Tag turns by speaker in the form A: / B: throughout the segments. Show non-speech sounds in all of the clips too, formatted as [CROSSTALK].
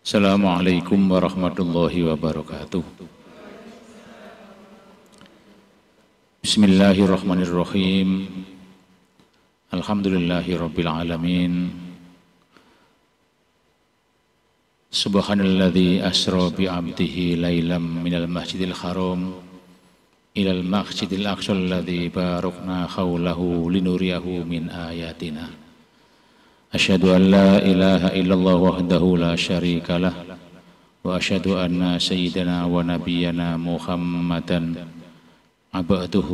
A: Assalamualaikum warahmatullahi wabarakatuh. Bismillahirrahmanirrahim. Alhamdulillahirabbil alamin. Subhanalladzi asra bi 'abdihi lailam minal masjidil haram ilal masjidil aqsa alladzi barakna haulahu linuriyahu min ayatina. أشهد أن لا إله إلا الله وحده لا شريك له وأشهد أن سيدنا ونبينا محمدا عبده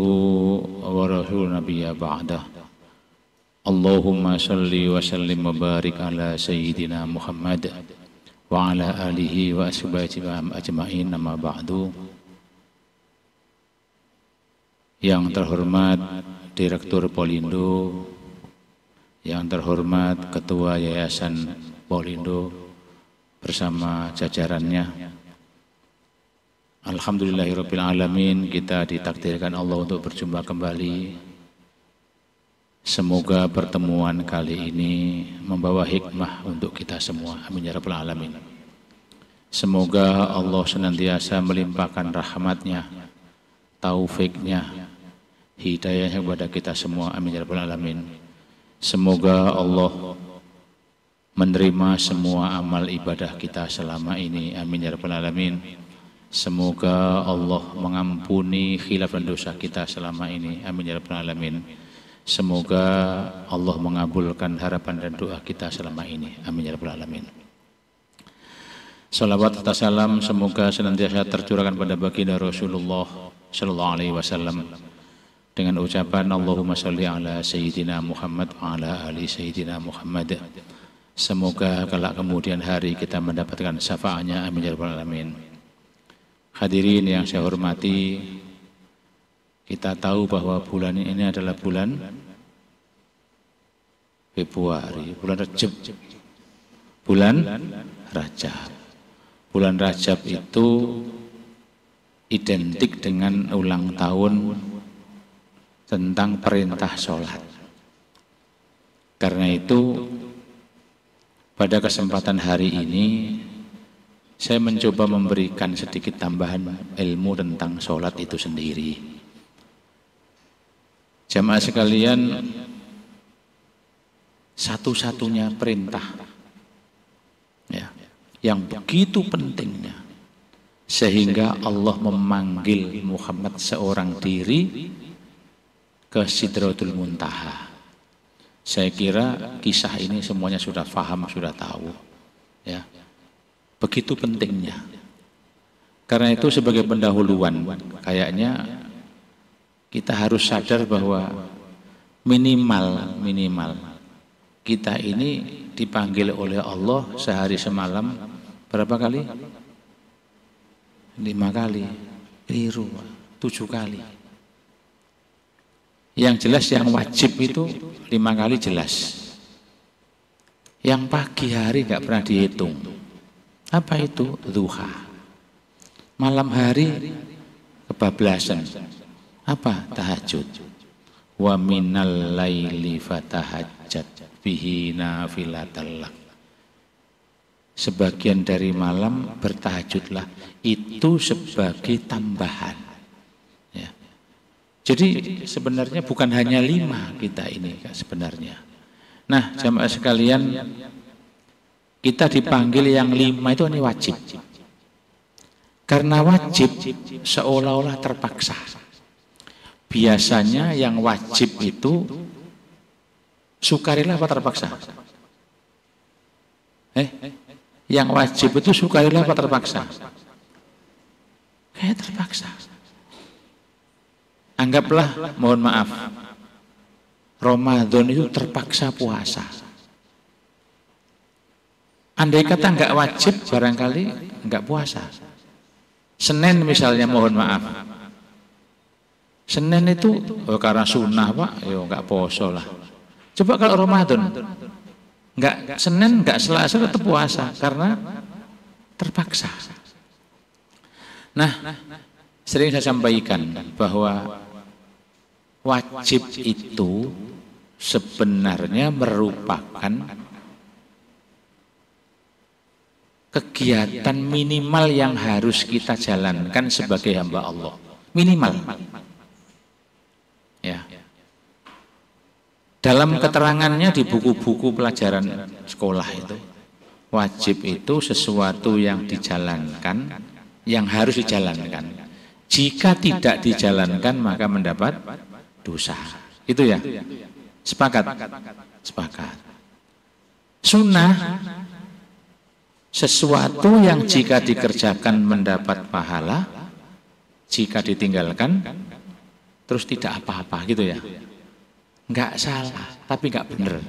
A: ورسول نبي بعده اللهم صل وسلم وبارك على سيدنا محمد وعلى آله وأصحابه أجمعين أما بعد yang terhormat Direktur Polindo yang terhormat Ketua Yayasan Polindo bersama jajarannya. Alhamdulillahirrahmanirrahim, kita ditakdirkan Allah untuk berjumpa kembali. Semoga pertemuan kali ini membawa hikmah untuk kita semua. Amin ya rabbal alamin. Semoga Allah senantiasa melimpahkan rahmatnya, taufiknya, hidayahnya kepada kita semua. Amin ya rabbal alamin. Semoga Allah menerima semua amal ibadah kita selama ini. Amin ya rabbal alamin. Semoga Allah mengampuni khilaf dan dosa kita selama ini. Amin ya rabbal alamin. Semoga Allah mengabulkan harapan dan doa kita selama ini. Amin ya rabbal alamin. Salawat serta salam semoga senantiasa tercurahkan pada baginda Rasulullah sallallahu alaihi wasallam dengan ucapan Allahumma sholli ala sayyidina Muhammad wa ala ali sayyidina Muhammad. Semoga kelak kemudian hari kita mendapatkan syafaatnya amin ya rabbal alamin. Hadirin yang saya hormati, kita tahu bahwa bulan ini adalah bulan Februari, bulan Rajab. Bulan Rajab. Bulan Rajab itu identik dengan ulang tahun tentang perintah sholat. Karena itu, pada kesempatan hari ini, saya mencoba memberikan sedikit tambahan ilmu tentang sholat itu sendiri. Jamaah sekalian, satu-satunya perintah ya, yang begitu pentingnya sehingga Allah memanggil Muhammad seorang diri ke Sidratul Muntaha. Saya kira kisah ini semuanya sudah faham, sudah tahu. Ya. Begitu pentingnya. Karena itu sebagai pendahuluan, kayaknya kita harus sadar bahwa minimal minimal kita ini dipanggil oleh Allah sehari semalam berapa kali? Lima kali, keliru, tujuh kali. Yang jelas yang wajib itu lima kali jelas. Yang pagi hari nggak pernah dihitung. Apa itu? Duha. Malam hari kebablasan. Apa? Tahajud. Wa minal laili fatahajjat bihi nafilatallah. Sebagian dari malam bertahajudlah. Itu sebagai tambahan jadi sebenarnya bukan hanya lima kita ini sebenarnya. Nah jamaah sekalian kita dipanggil yang lima itu ini wajib. Karena wajib seolah-olah terpaksa. Biasanya yang wajib itu sukarela apa terpaksa? Eh, yang wajib itu sukarela apa terpaksa? Kayak eh, terpaksa. Anggaplah, mohon maaf, Ramadan itu terpaksa puasa. Andai kata nggak wajib, barangkali nggak puasa. Senin misalnya, mohon maaf. Senin itu oh, karena sunnah pak, yo nggak poso lah. Coba kalau Ramadan, nggak Senin, nggak Selasa tetap puasa karena terpaksa. Nah, sering saya sampaikan bahwa wajib itu sebenarnya merupakan kegiatan minimal yang harus kita jalankan sebagai hamba Allah. Minimal. Ya. Dalam keterangannya di buku-buku pelajaran sekolah itu, wajib itu sesuatu yang dijalankan, yang harus dijalankan. Jika tidak dijalankan maka mendapat dosa. Itu ya? Sepakat? Sepakat. Sunnah sesuatu yang jika dikerjakan mendapat pahala, jika ditinggalkan terus tidak apa-apa gitu ya. Enggak salah, tapi enggak benar.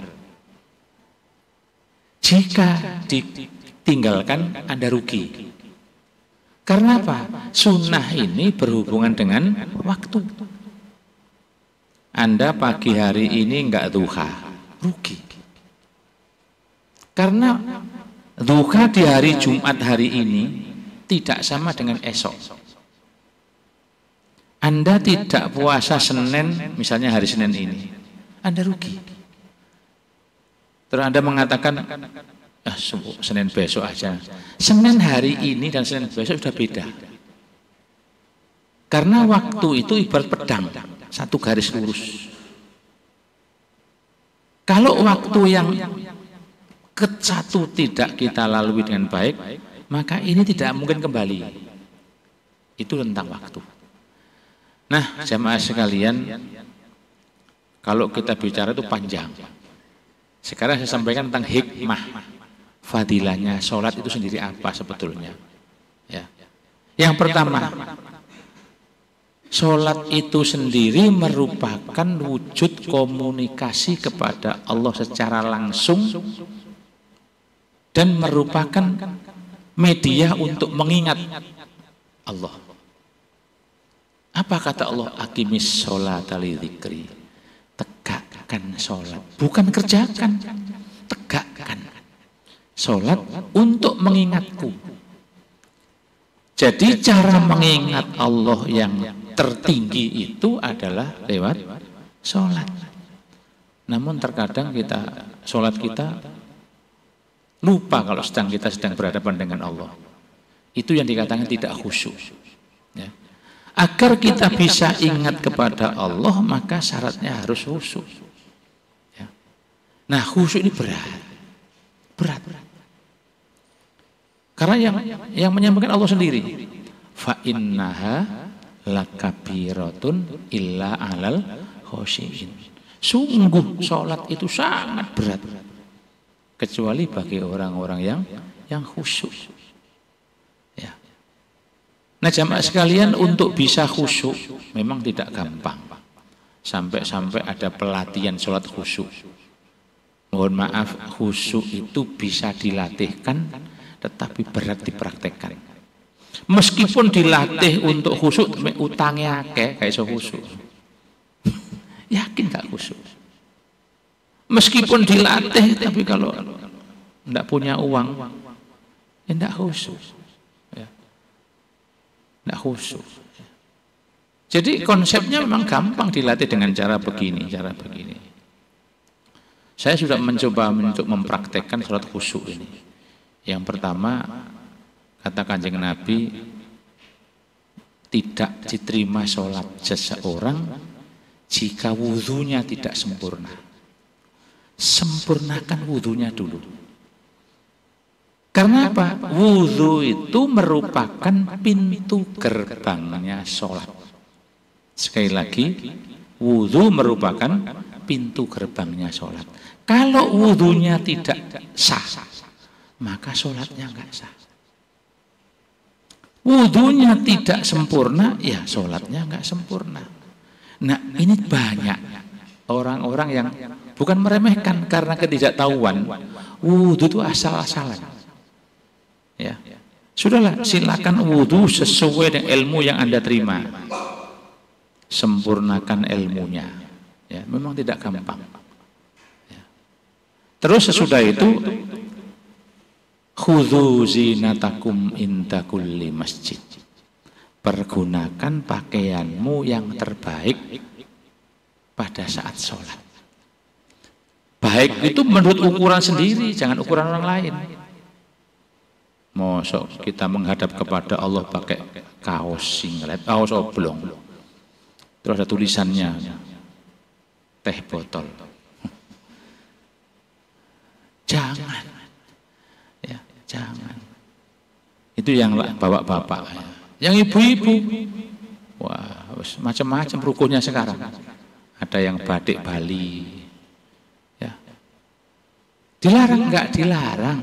A: Jika ditinggalkan Anda rugi. Karena apa? Sunnah ini berhubungan dengan waktu. Anda pagi hari ini enggak duha, rugi. Karena duha di hari Jumat hari ini tidak sama dengan esok. Anda tidak puasa Senin, misalnya hari Senin ini, Anda rugi. Terus Anda mengatakan, ah, Senin besok aja. Senin hari ini dan Senin besok sudah beda. Karena waktu itu ibarat pedang satu garis lurus. Kalau waktu yang ke satu tidak kita lalui dengan baik, maka ini tidak mungkin kembali. Itu tentang waktu. Nah, jamaah sekalian, kalau kita bicara itu panjang. Sekarang saya sampaikan tentang hikmah, fadilahnya sholat itu sendiri apa sebetulnya. Ya. Yang pertama, Sholat itu sendiri merupakan wujud komunikasi kepada Allah secara langsung dan merupakan media untuk mengingat Allah. Apa kata Allah? Akimis sholat alidikri. Tegakkan sholat. Bukan kerjakan. Tegakkan. Sholat untuk mengingatku. Jadi cara mengingat Allah yang tertinggi itu adalah lewat sholat. Namun terkadang kita sholat kita lupa kalau sedang kita sedang berhadapan dengan Allah. Itu yang dikatakan tidak khusyuk. Ya. Agar kita bisa ingat kepada Allah maka syaratnya harus khusyuk. Ya. Nah khusyuk ini berat, berat. berat. Karena yang yang menyampaikan Allah sendiri. Fa'innaha lakabiratun illa alal khosyin. Sungguh sholat itu sangat berat. Kecuali bagi orang-orang yang yang khusyuk. Ya. Nah jamaah sekalian untuk bisa khusyuk memang tidak gampang. Sampai-sampai ada pelatihan sholat khusyuk. Mohon maaf khusyuk itu bisa dilatihkan tetapi berat dipraktekkan. Meskipun dilatih untuk khusyuk tapi utangnya akeh, kayak so khusyuk [LAUGHS] Yakin gak khusyuk Meskipun dilatih, tapi kalau ndak punya uang, ya ndak khusuk. Ya. Ndak Jadi konsepnya memang gampang dilatih dengan cara begini, cara begini. Saya sudah mencoba untuk mempraktekkan sholat khusyuk ini. Yang pertama, Kata kanjeng Nabi, tidak diterima sholat seseorang jika wudhunya tidak sempurna. Sempurnakan wudhunya dulu. Karena apa? Wudhu itu merupakan pintu gerbangnya sholat. Sekali lagi, wudhu merupakan pintu gerbangnya sholat. Kalau wudhunya tidak sah, maka sholatnya nggak sah wudhunya tidak sempurna, ya sholatnya enggak sempurna. Nah ini banyak orang-orang yang bukan meremehkan karena ketidaktahuan wudhu itu asal-asalan. Ya, sudahlah silakan wudhu sesuai dengan ilmu yang anda terima. Sempurnakan ilmunya. Ya, memang tidak gampang. Ya. Terus sesudah itu khudhu zinatakum inda kulli masjid pergunakan pakaianmu yang terbaik pada saat sholat baik itu menurut ukuran sendiri jangan ukuran orang lain mosok kita menghadap kepada Allah pakai kaos singlet kaos oblong terus ada tulisannya teh botol [LAUGHS] jangan Jangan. Itu yang bawa bapak. Yang ibu-ibu. Wah, macam-macam rukunya sekarang. Ada yang batik Bali. Ya. Dilarang nggak dilarang.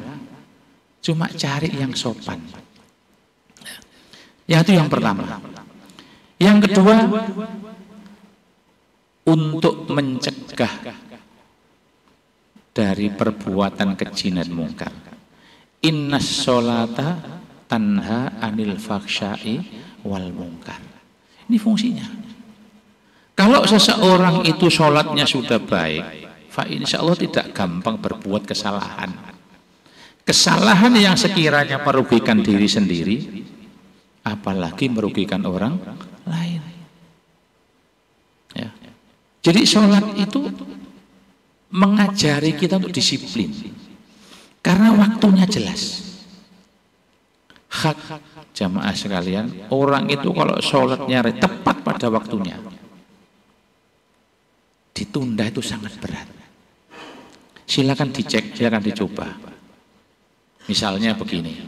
A: Cuma cari yang sopan. Ya itu yang pertama. Yang kedua, untuk mencegah dari perbuatan kecinan mungkar. Inna sholata tanha anil faksha'i wal mungkar. Ini fungsinya. Kalau seseorang itu sholatnya sudah baik, fa insya Allah tidak gampang berbuat kesalahan. Kesalahan yang sekiranya merugikan diri sendiri, apalagi merugikan orang lain. Ya. Jadi sholat itu mengajari kita untuk disiplin. Karena waktunya jelas. Hak jamaah sekalian, orang itu kalau sholatnya tepat pada waktunya, ditunda itu sangat berat. Silakan dicek, silakan dicoba. Misalnya begini,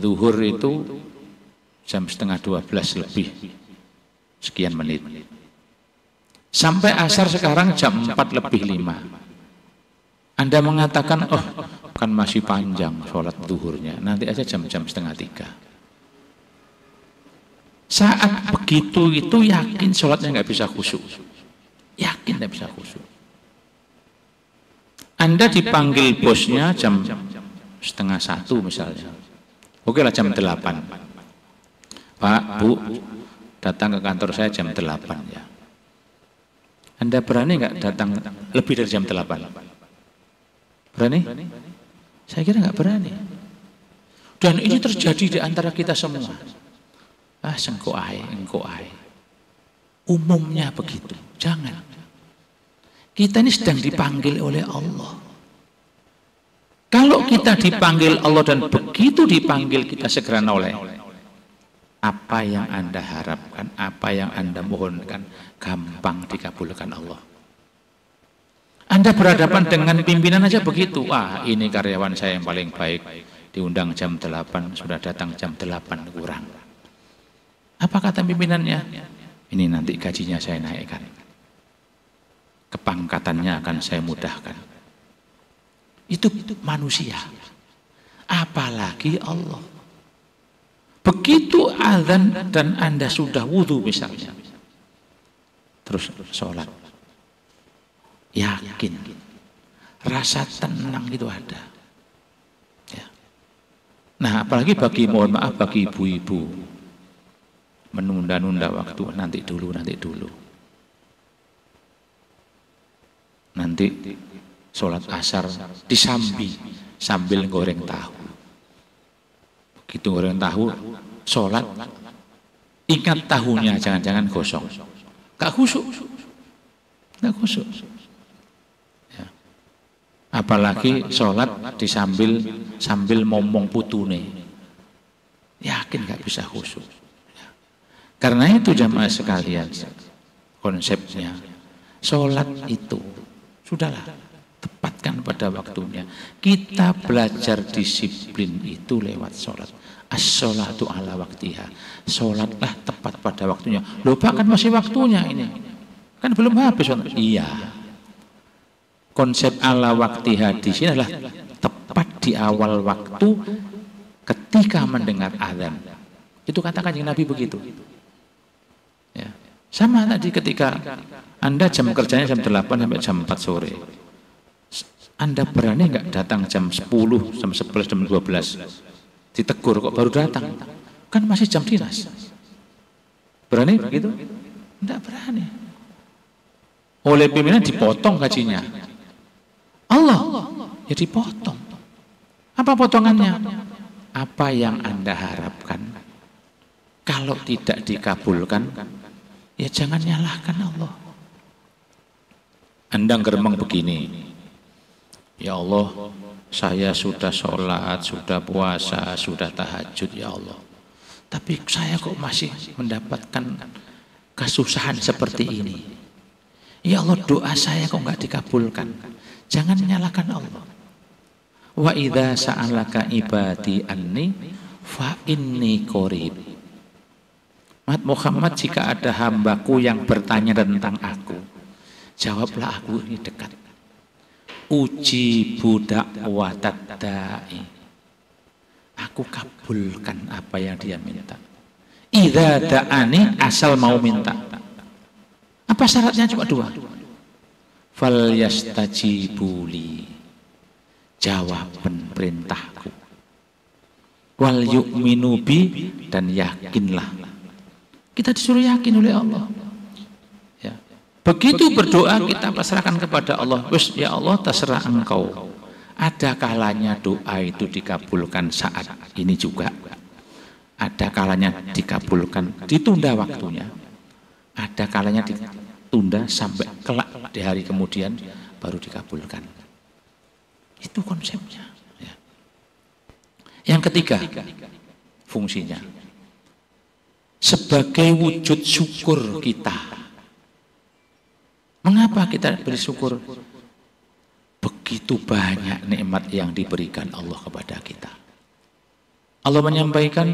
A: zuhur itu jam setengah dua belas lebih sekian menit. Sampai asar sekarang jam empat lebih lima. Anda mengatakan, oh kan masih panjang sholat duhurnya, nanti aja jam-jam setengah tiga. Saat begitu itu yakin sholatnya nggak bisa khusyuk. Yakin nggak bisa khusyuk. Anda dipanggil bosnya jam setengah satu misalnya. Oke lah jam delapan. Pak, Bu, datang ke kantor saya jam delapan ya. Anda berani nggak datang lebih dari jam delapan? Berani? Saya kira nggak berani. Dan ini terjadi di antara kita semua. Ah, sengko ae, engko Umumnya begitu. Jangan. Kita ini sedang dipanggil oleh Allah. Kalau kita dipanggil Allah dan begitu dipanggil kita segera noleh. Apa yang Anda harapkan, apa yang Anda mohonkan, gampang dikabulkan Allah. Anda berhadapan dengan pimpinan aja begitu. Wah, ini karyawan saya yang paling baik. Diundang jam 8, sudah datang jam 8 kurang. Apa kata pimpinannya? Ini nanti gajinya saya naikkan. Kepangkatannya akan saya mudahkan. Itu manusia. Apalagi Allah. Begitu azan dan Anda sudah wudhu misalnya. Terus sholat yakin. Rasa tenang itu ada. Ya. Nah, apalagi bagi mohon maaf bagi ibu-ibu menunda-nunda waktu nanti dulu nanti dulu. Nanti sholat asar disambi sambil goreng tahu. Begitu goreng tahu, sholat ingat tahunya jangan-jangan kosong. Gak khusus Gak khusus apalagi sholat disambil sambil ngomong putune yakin nggak bisa khusyuk karena itu jamaah sekalian konsepnya sholat itu sudahlah tepatkan pada waktunya kita belajar disiplin itu lewat sholat as-sholatu ala waktiha sholatlah tepat pada waktunya Lupa kan masih waktunya ini kan belum habis iya konsep ala waktu hadis ini adalah tepat di awal waktu ketika mendengar azan. Itu katakan kanjeng Nabi begitu. Ya. Sama tadi ketika Anda jam kerjanya jam 8 sampai jam 4 sore. Anda berani nggak datang jam 10, jam 11, jam 12? Ditegur kok baru datang. Kan masih jam dinas. Berani begitu? Enggak berani. Oleh pimpinan dipotong gajinya. Allah. Ya dipotong. Apa potongannya? Apa yang Anda harapkan? Kalau tidak dikabulkan, ya jangan nyalahkan Allah. Anda geremeng begini. Ya Allah, saya sudah sholat, sudah puasa, sudah tahajud ya Allah. Tapi saya kok masih mendapatkan kesusahan seperti ini. Ya Allah doa saya kok nggak dikabulkan. Jangan menyalahkan Allah. Wa idza sa'alaka ibadi anni fa inni qorib. Muhammad jika ada hambaku yang bertanya tentang aku, jawablah aku ini dekat. Uji budak watadai. Aku kabulkan apa yang dia minta. Ida da'ani asal mau minta. Apa syaratnya? Cuma dua fal yastajibuli jawab perintahku wal yu'minu bi dan yakinlah kita disuruh yakin oleh Allah ya. begitu berdoa kita pasrahkan kepada Allah ya Allah terserah engkau ada kalanya doa itu dikabulkan saat ini juga ada kalanya dikabulkan ditunda waktunya ada kalanya tunda sampai kelak di hari kemudian baru dikabulkan. Itu konsepnya. Ya. Yang ketiga, fungsinya. Sebagai wujud syukur kita. Mengapa kita bersyukur? Begitu banyak nikmat yang diberikan Allah kepada kita. Allah menyampaikan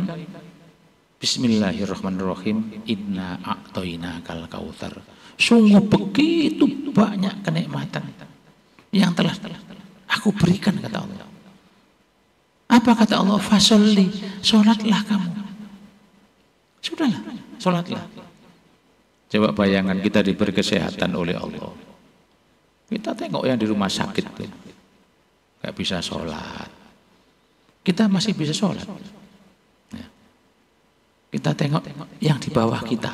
A: Bismillahirrahmanirrahim Inna a'toina kal kautar Sungguh begitu banyak kenikmatan yang telah aku berikan kata Allah. Apa kata Allah? Fasolli, sholatlah kamu. Sudahlah, sholatlah. Coba bayangan kita diberi kesehatan oleh Allah. Kita tengok yang di rumah sakit tuh. Gak bisa sholat. Kita masih bisa sholat. Ya. Kita tengok yang di bawah kita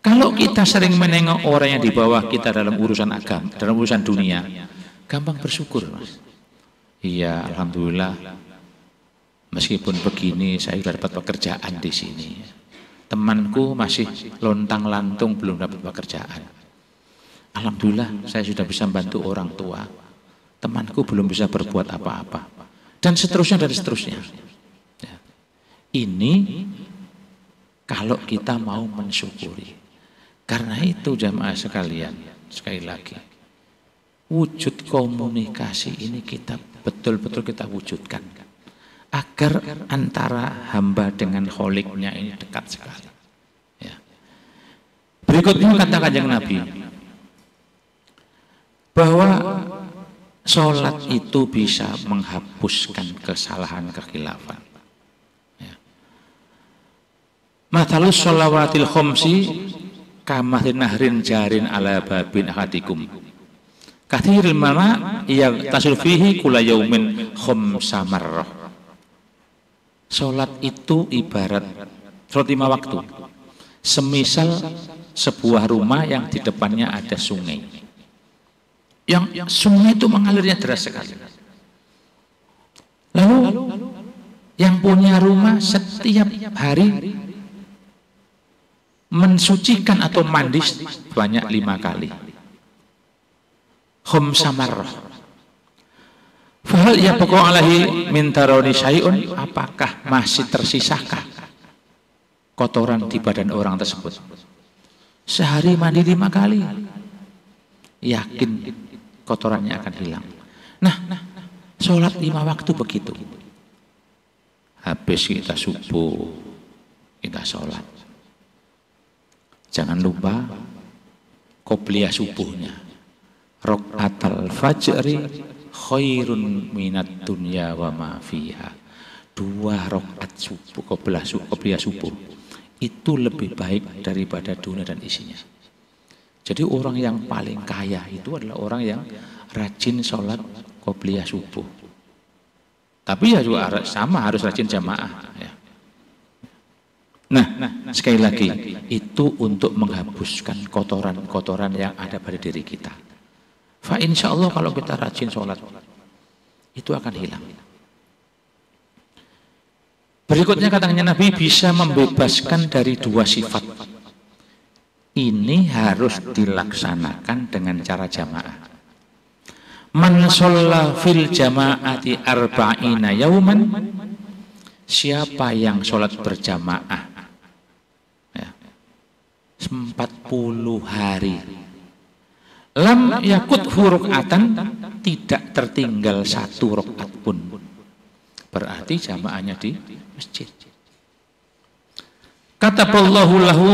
A: kalau kita sering menengok orang yang di bawah kita dalam urusan agama, dalam urusan dunia, gampang bersyukur, Mas. Iya, alhamdulillah. Meskipun begini, saya sudah dapat pekerjaan di sini. Temanku masih lontang-lantung belum dapat pekerjaan. Alhamdulillah, saya sudah bisa membantu orang tua. Temanku belum bisa berbuat apa-apa. Dan seterusnya dan seterusnya. Ya. Ini kalau kita mau mensyukuri. Karena itu jamaah sekalian, sekali lagi, wujud komunikasi ini kita betul-betul kita wujudkan. Agar antara hamba dengan holiknya ini dekat sekali. Ya. Berikutnya kata kajang Nabi, bahwa sholat itu bisa menghapuskan kesalahan kekhilafan. Ya. Matalus sholawatil khomsi kamathin nahrin jarin ala babin ahadikum kathiril mana yang tasul fihi kula yaumin khum marrah sholat itu ibarat salat lima waktu semisal sebuah rumah yang di depannya ada sungai yang sungai itu mengalirnya deras sekali lalu yang punya rumah setiap hari mensucikan atau mandi banyak lima kali. Khomsamarroh. Fahal ya pokok alahi mintaroni syai'un apakah masih tersisakah kotoran di badan orang tersebut? Sehari mandi lima kali. Yakin kotorannya akan hilang. Nah, sholat lima waktu begitu. Habis kita subuh, kita sholat Jangan lupa kopliyah subuhnya. atal fajri khairun minat dunya wa ma fiha. Dua rokat subuh, kopliyah subuh, subuh itu lebih baik daripada dunia dan isinya. Jadi orang yang paling kaya itu adalah orang yang rajin sholat kopliyah subuh. Tapi ya juga sama harus rajin jamaah. Ya. Nah, nah, nah, nah sekali, lagi, lagi, itu untuk menghapuskan kotoran-kotoran yang ada pada diri kita. Fa insya Allah kalau kita rajin sholat, itu akan hilang. Berikutnya katanya Nabi bisa membebaskan dari dua sifat. Ini harus dilaksanakan dengan cara jamaah. Man fil jamaati arba'ina yauman Siapa yang sholat berjamaah 40 hari. Lam yakut huruf atan tidak tertinggal satu rokat pun. Berarti jamaahnya di masjid. Kata Allahu lahu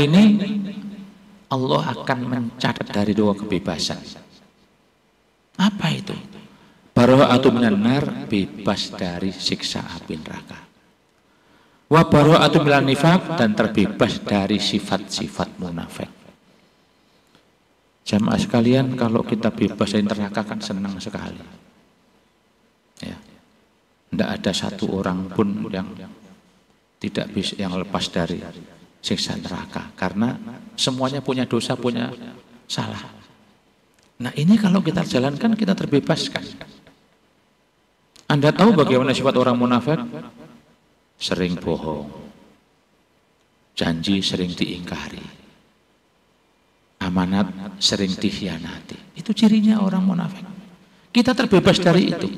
A: ini Allah akan mencatat dari dua kebebasan. Apa itu? baru minan nar bebas dari siksa api neraka wa atau milan nifak dan terbebas dari sifat-sifat munafik. Jamaah sekalian, kalau kita bebas dari neraka kan senang sekali. Ya. Tidak ada satu orang pun yang tidak bisa yang lepas dari siksa neraka karena semuanya punya dosa, punya salah. Nah, ini kalau kita jalankan kita terbebaskan. Anda tahu bagaimana sifat orang munafik? sering bohong, janji sering diingkari, amanat sering dikhianati. Itu cirinya orang munafik. Kita terbebas dari itu.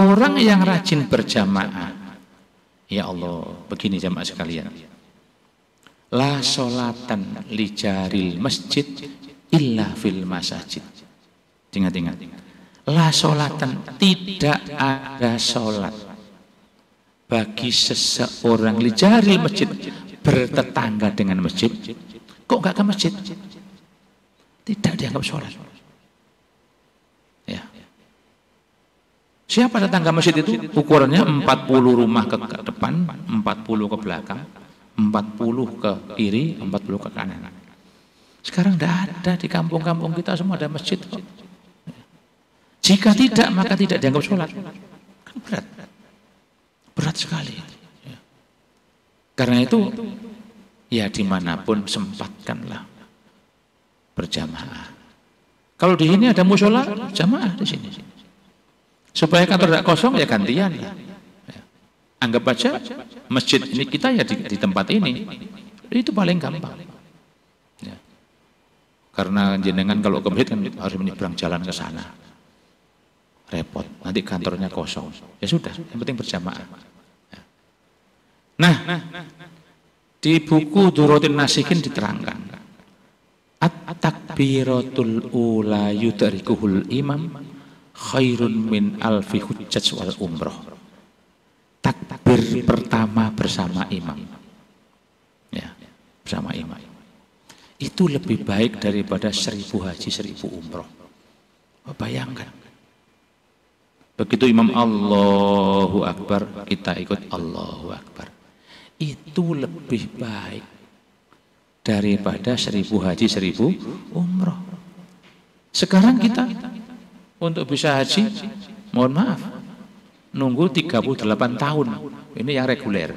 A: Orang yang rajin berjamaah, ya Allah, begini jamaah sekalian. La solatan lijaril masjid illa fil masajid. Ingat-ingat. La solatan tidak ada solat bagi seseorang lijaril masjid bertetangga dengan masjid kok nggak ke masjid tidak dianggap sholat ya siapa tetangga masjid itu ukurannya 40 rumah ke depan 40 ke belakang 40 ke kiri 40 ke kanan sekarang tidak ada di kampung-kampung kita semua ada masjid kok jika tidak maka tidak dianggap sholat kan berat Berat sekali. Karena itu, ya dimanapun sempatkanlah berjamaah. Kalau di sini ada musola, jamaah di sini. Supaya kantor tidak kosong ya gantian. Anggap aja masjid ini kita ya di, di tempat ini. Itu paling gampang. Ya. Karena jenengan kalau ke kan harus menyeberang jalan ke sana repot. Nanti kantornya kosong. Ya sudah, yang penting berjamaah. Ya. Nah, di buku Durotin Nasikin diterangkan. At-takbiratul ula yudarikuhul imam khairun min alfi hujjaj wal umroh. Takbir pertama bersama imam. Ya, bersama imam. Itu lebih baik daripada seribu haji, seribu umroh. Bayangkan Begitu Imam Allahu Akbar, kita ikut Allahu Akbar. Itu lebih baik daripada seribu haji, seribu umroh. Sekarang kita untuk bisa haji, mohon maaf, nunggu 38 tahun. Ini yang reguler.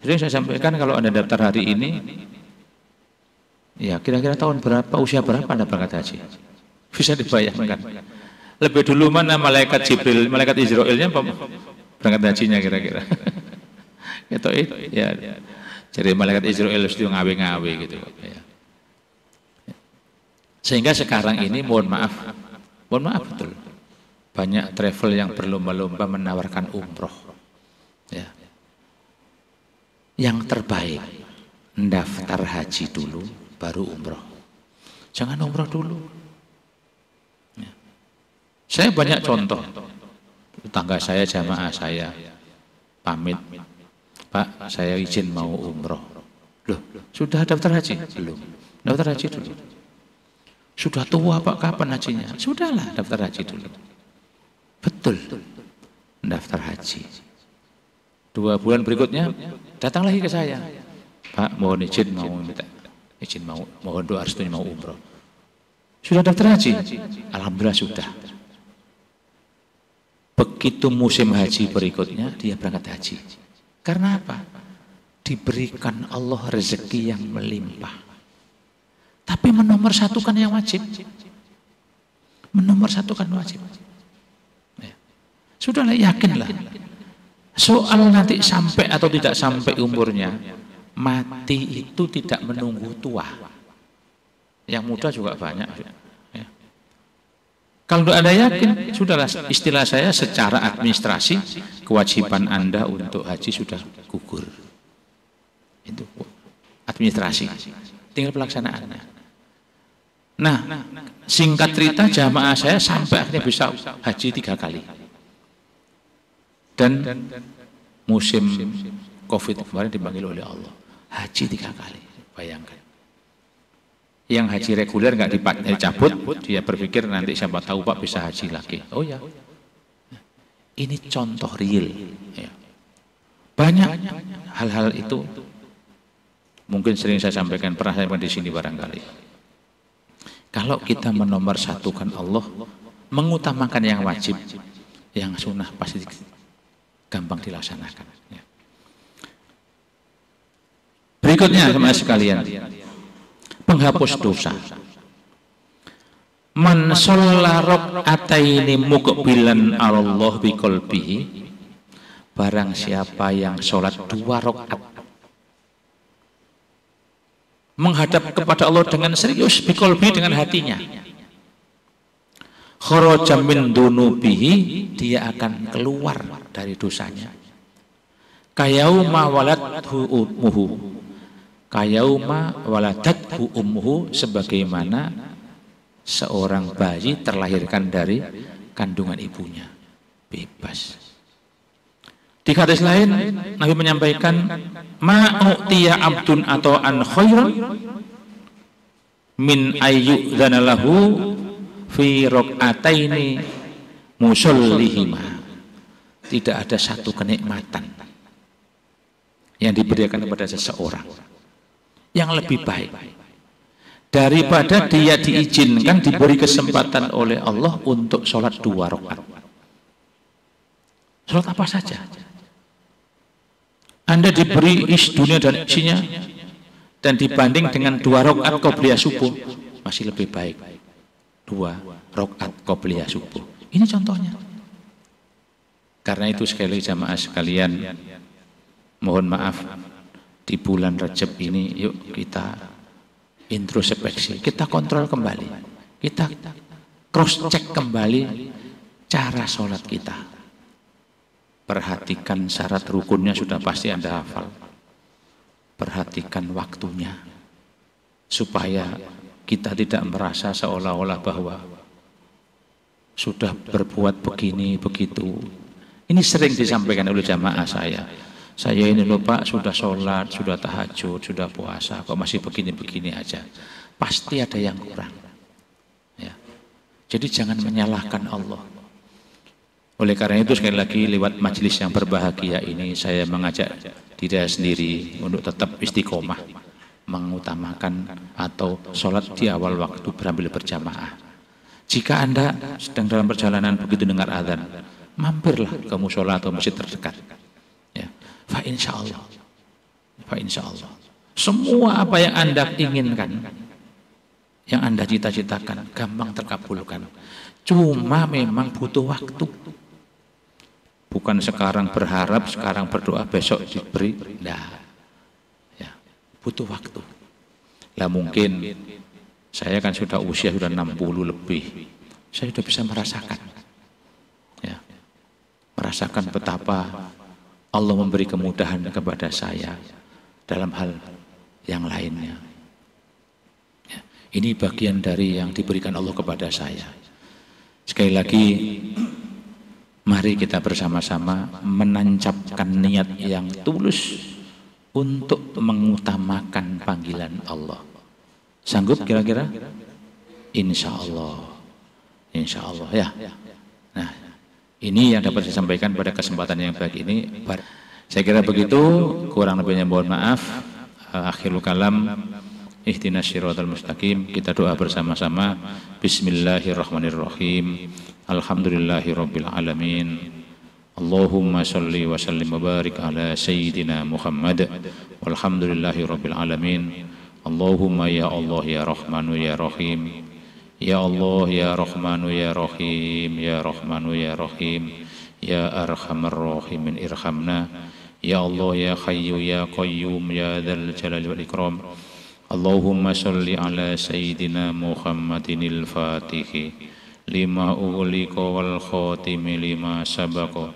A: Jadi saya sampaikan kalau Anda daftar hari ini, ya kira-kira tahun berapa, usia berapa Anda berangkat haji? Bisa dibayangkan lebih dulu mana malaikat Jibril, malaikat Israelnya berangkat hajinya kira-kira. [LAUGHS] itu itu ya. Jadi malaikat Israel itu ngawe-ngawe gitu. Ya. Sehingga sekarang ini mohon maaf, mohon maaf betul. Banyak travel yang berlomba-lomba menawarkan umroh. Ya. Yang terbaik, daftar haji dulu, baru umroh. Jangan umroh dulu. Saya banyak contoh. Tetangga saya, jamaah saya, pamit. Pak, saya izin mau umroh. Loh, sudah daftar haji? Belum. Daftar haji dulu. Sudah tua Pak, kapan hajinya? Sudahlah, daftar haji dulu. Betul. Daftar haji. Dua bulan berikutnya, datang lagi ke saya. Pak, mohon izin mau minta. Izin mau, mohon doa restunya mau umroh. Sudah daftar haji? Alhamdulillah sudah. Begitu musim haji berikutnya, dia berangkat haji. Karena apa? Diberikan Allah rezeki yang melimpah. Tapi menomor satukan yang wajib. Menomor satukan wajib. Ya. sudah Sudahlah, yakinlah. Soal nanti sampai atau tidak sampai umurnya, mati itu tidak menunggu tua. Yang muda juga banyak. Kalau Anda yakin, sudahlah istilah saya secara administrasi kewajiban Anda untuk haji sudah gugur. Itu administrasi. Tinggal pelaksanaannya. Nah, singkat cerita jamaah saya sampai akhirnya bisa haji tiga kali. Dan musim COVID kemarin dipanggil oleh Allah. Haji tiga kali, bayangkan yang haji reguler nggak eh, dicabut, dia berpikir nanti siapa tahu Pak bisa haji lagi. Oh ya, ini contoh real. Ya. Banyak hal-hal itu mungkin sering saya sampaikan pernah saya di sini barangkali. Kalau kita menomor satukan Allah, mengutamakan yang wajib, yang sunnah pasti gampang dilaksanakan. Ya. Berikutnya, Berikutnya, teman sekalian penghapus dosa man sholla ini mukbilan Allah BIKOLBI barang siapa yang sholat dua rokat menghadap kepada Allah dengan serius BIKOLBI dengan hatinya kharaja min dunubihi dia akan keluar dari dosanya mawalat waladhu muhu kayauma waladatku umhu sebagaimana seorang bayi terlahirkan dari kandungan ibunya bebas di hadis lain Nabi menyampaikan ma'u'tiya abdun atau an khairun min ayyu dzanalahu fi rakaataini musallihima tidak ada satu kenikmatan yang diberikan kepada seseorang yang lebih baik daripada dia diizinkan diberi kesempatan oleh Allah untuk sholat dua rakaat. Sholat apa saja? Anda diberi is dunia dan isinya dan dibanding dengan dua rakaat qobliyah subuh masih lebih baik dua rakaat qobliyah subuh. Ini contohnya. Karena itu sekali jamaah sekalian mohon maaf di bulan Rajab ini yuk kita introspeksi, kita kontrol kembali, kita cross check kembali cara sholat kita. Perhatikan syarat rukunnya sudah pasti Anda hafal. Perhatikan waktunya supaya kita tidak merasa seolah-olah bahwa sudah berbuat begini begitu. Ini sering disampaikan oleh jamaah saya saya ini lupa Pak sudah sholat, sudah tahajud, sudah puasa, kok masih begini-begini aja. Pasti ada yang kurang. Ya. Jadi jangan menyalahkan Allah. Oleh karena itu sekali lagi lewat majelis yang berbahagia ini saya mengajak diri sendiri untuk tetap istiqomah mengutamakan atau sholat di awal waktu berambil berjamaah. Jika Anda sedang dalam perjalanan begitu dengar azan, mampirlah ke musola atau masjid terdekat Fa insya Allah. Fa insya Allah. Semua apa yang Anda inginkan, yang Anda cita-citakan, gampang terkabulkan. Cuma memang butuh waktu. Bukan sekarang berharap, sekarang berdoa, besok diberi. Nah, ya, butuh waktu. Lah mungkin saya kan sudah usia sudah 60 lebih. Saya sudah bisa merasakan. Ya, merasakan betapa Allah memberi kemudahan kepada saya dalam hal yang lainnya. Ya, ini bagian dari yang diberikan Allah kepada saya. Sekali lagi, mari kita bersama-sama menancapkan niat yang tulus untuk mengutamakan panggilan Allah. Sanggup kira-kira? Insya Allah. Insya Allah ya. Nah, ini yang dapat saya sampaikan pada kesempatan yang baik ini. Saya kira begitu, kurang lebihnya mohon maaf. Eh, akhirul kalam, ihdinas syiratul mustaqim. Kita doa bersama-sama. Bismillahirrahmanirrahim. Alhamdulillahirrabbilalamin. alamin. Allahumma salli wa sallim wa barik ala sayyidina Muhammad. Walhamdulillahirabbil alamin. Allahumma ya Allah ya Rahmanu ya Rahim. Ya Allah, Ya Rahmanu, Ya Rahim, Ya Rahmanu, Ya Rahim, Ya Arhamar Rahimin Irhamna. Ya Allah, Ya Hayyu, Ya Qayyum, Ya Dzal Jalali wal Ikram. Allahumma shalli ala Sayidina Muhammadin al-Fatihi lima ughliqa wal khatimi lima sabako,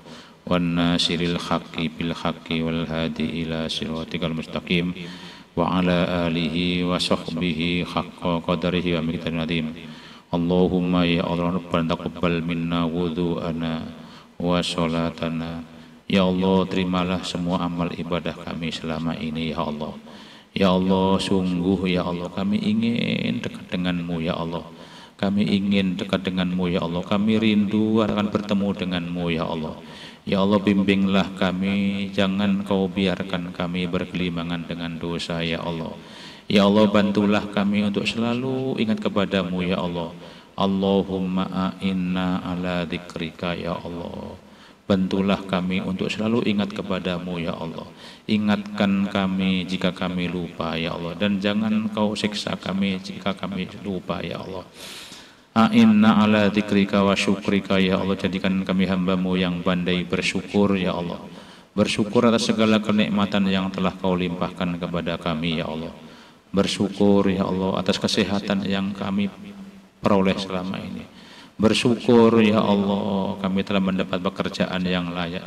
A: wan nasiril haqqi bil haqqi wal hadi ila siratikal mustaqim wa ala alihi sahbihi haqqa qadarihi wa قدره adhim Allahumma ya Allah Rabbana taqbal minna wudhu'ana wa sholatana Ya Allah terimalah semua amal ibadah kami selama ini ya Allah Ya Allah sungguh ya Allah kami ingin dekat denganmu ya Allah Kami ingin dekat denganmu ya Allah Kami rindu akan bertemu denganmu ya Allah Ya Allah bimbinglah kami, jangan kau biarkan kami berkelimangan dengan dosa ya Allah. Ya Allah bantulah kami untuk selalu ingat kepadamu ya Allah. Allahumma a'inna ala dikrika ya Allah. Bantulah kami untuk selalu ingat kepadamu ya Allah. Ingatkan kami jika kami lupa ya Allah dan jangan kau siksa kami jika kami lupa ya Allah. A'inna ala zikrika wa syukrika Ya Allah jadikan kami hambamu yang pandai bersyukur Ya Allah Bersyukur atas segala kenikmatan yang telah kau limpahkan kepada kami Ya Allah Bersyukur Ya Allah atas kesehatan yang kami peroleh selama ini Bersyukur Ya Allah kami telah mendapat pekerjaan yang layak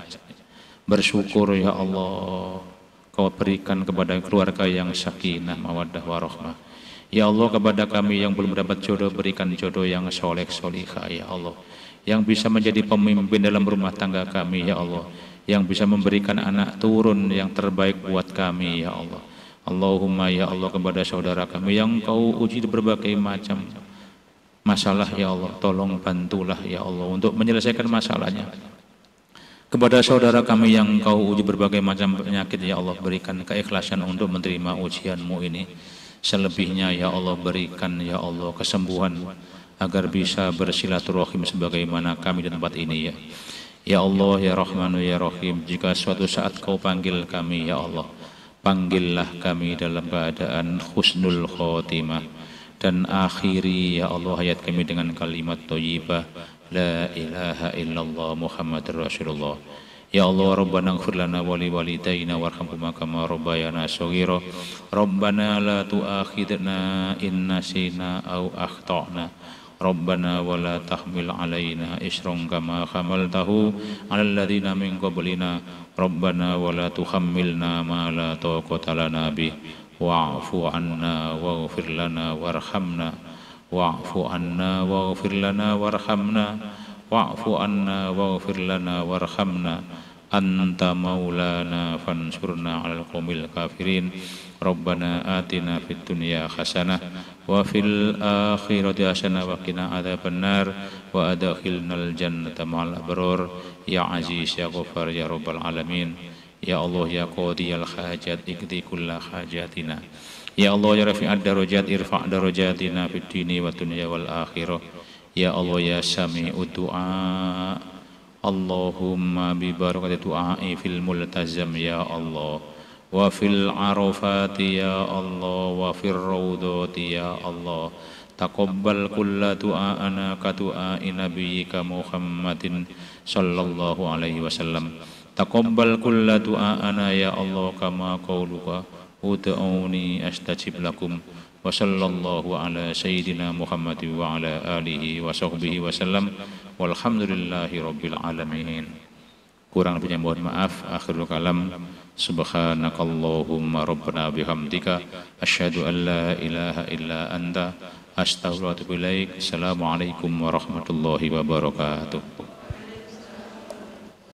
A: Bersyukur Ya Allah Kau berikan kepada keluarga yang sakinah mawaddah warahmah Ya Allah kepada kami yang belum mendapat jodoh berikan jodoh yang soleh solihah ya Allah yang bisa menjadi pemimpin dalam rumah tangga kami ya Allah yang bisa memberikan anak turun yang terbaik buat kami ya Allah Allahumma ya Allah kepada saudara kami yang kau uji berbagai macam masalah ya Allah tolong bantulah ya Allah untuk menyelesaikan masalahnya kepada saudara kami yang kau uji berbagai macam penyakit ya Allah berikan keikhlasan untuk menerima ujianmu ini Selebihnya ya Allah berikan ya Allah kesembuhan agar bisa bersilaturahim sebagaimana kami di tempat ini ya. Ya Allah ya Rahman ya Rahim, jika suatu saat kau panggil kami ya Allah, panggillah kami dalam keadaan husnul khotimah dan akhiri ya Allah hayat kami dengan kalimat thayyibah la ilaha illallah Muhammad Rasulullah. Ya Allah Rabbana ighfir lana wa li walidayna warhamhuma kama rabbayana shaghira. Rabbana la tu'akhidna in nasina aw akhtana. Rabbana wa la tahmil alaina isran kama hamaltahu 'alal ladzina min qablina. Rabbana wa la tuhammilna ma la taqata lana bih. Wa'fu anna waghfir lana warhamna. Wa'fu anna waghfir lana warhamna wa'fu anna waghfir lana warhamna anta maulana fansurna 'alal qawmil kafirin rabbana atina fid dunya hasanah wa fil akhirati hasanah wa qina adzabannar wa adkhilnal jannata ma'al abrar ya aziz ya ghafar ya rabbal alamin ya allah ya al hajat ikdi kulla hajatina ya allah ya rafi'ad darajat irfa' darajatina fid dini wa dunya wal akhirah يا الله يا سميع الدعاء اللهم ببركة دعائي في الملتزم يا الله وفي العرفات يا الله وفي الروضات يا الله تقبل كل دعاءنا كدعاء نبيك محمد صلى الله عليه وسلم تقبل كل دعاءنا يا الله كما قولك ادعوني استجب لكم وصلى الله على سيدنا محمد وعلى آله وصحبه وسلم والحمد لله رب العالمين kurang lebihnya mohon maaf akhirul kalam subhanakallahumma rabbana bihamdika asyhadu an la ilaha illa anta astaghfiruka wa atubu ilaik assalamualaikum warahmatullahi wabarakatuh